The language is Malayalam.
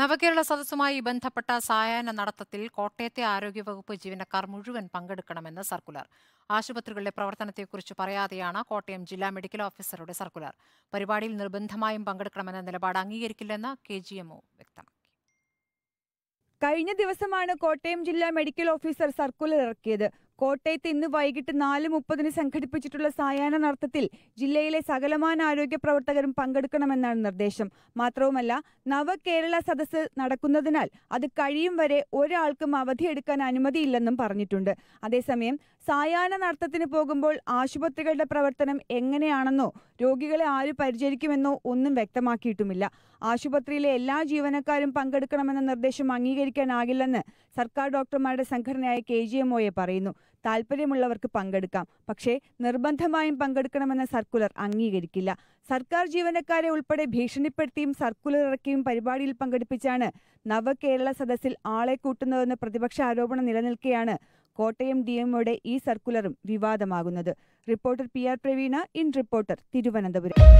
നവകേരള സദസ്സുമായി ബന്ധപ്പെട്ട സായാഹ്ന നടത്തത്തിൽ കോട്ടയത്തെ ആരോഗ്യവകുപ്പ് ജീവനക്കാർ മുഴുവൻ പങ്കെടുക്കണമെന്ന് സർക്കുലർ ആശുപത്രികളുടെ പ്രവർത്തനത്തെക്കുറിച്ച് പറയാതെയാണ് കോട്ടയം ജില്ലാ മെഡിക്കൽ ഓഫീസറുടെ സർക്കുലർ പരിപാടിയിൽ നിർബന്ധമായും പങ്കെടുക്കണമെന്ന നിലപാട് അംഗീകരിക്കില്ലെന്ന് കെ ജി എംഒ വ്യക്തമാക്കി കഴിഞ്ഞ ദിവസമാണ് കോട്ടയം ജില്ലാ മെഡിക്കൽ ഓഫീസർ സർക്കുലർ ഇറക്കിയത് കോട്ടയത്ത് ഇന്ന് വൈകിട്ട് നാല് മുപ്പതിന് സംഘടിപ്പിച്ചിട്ടുള്ള സായാഹ്ന നർത്തത്തിൽ ജില്ലയിലെ സകലമാന ആരോഗ്യ പ്രവർത്തകരും പങ്കെടുക്കണമെന്നാണ് നിർദ്ദേശം മാത്രവുമല്ല നവകേരള സദസ്സ് നടക്കുന്നതിനാൽ അത് കഴിയും വരെ ഒരാൾക്കും അവധിയെടുക്കാൻ അനുമതിയില്ലെന്നും പറഞ്ഞിട്ടുണ്ട് അതേസമയം സായാഹ്ന നർത്തത്തിന് പോകുമ്പോൾ ആശുപത്രികളുടെ പ്രവർത്തനം എങ്ങനെയാണെന്നോ രോഗികളെ ആര് പരിചരിക്കുമെന്നോ ഒന്നും വ്യക്തമാക്കിയിട്ടുമില്ല ആശുപത്രിയിലെ എല്ലാ ജീവനക്കാരും പങ്കെടുക്കണമെന്ന നിർദ്ദേശം അംഗീകരിക്കാനാകില്ലെന്ന് സർക്കാർ ഡോക്ടർമാരുടെ സംഘടനയായ കെ പറയുന്നു താല്പര്യമുള്ളവർക്ക് പങ്കെടുക്കാം പക്ഷേ നിർബന്ധമായും പങ്കെടുക്കണമെന്ന സർക്കുലർ അംഗീകരിക്കില്ല സർക്കാർ ജീവനക്കാരെ ഉൾപ്പെടെ ഭീഷണിപ്പെടുത്തിയും സർക്കുലർ ഇറക്കിയും പരിപാടിയിൽ പങ്കെടുപ്പിച്ചാണ് നവകേരള സദസ്സിൽ ആളെ കൂട്ടുന്നതെന്ന് പ്രതിപക്ഷ ആരോപണം നിലനിൽക്കെയാണ് കോട്ടയം ഡി എമ്മയുടെ ഈ സർക്കുലറും വിവാദമാകുന്നത് reporter P R Praveena in reporter Thiruvananthapuram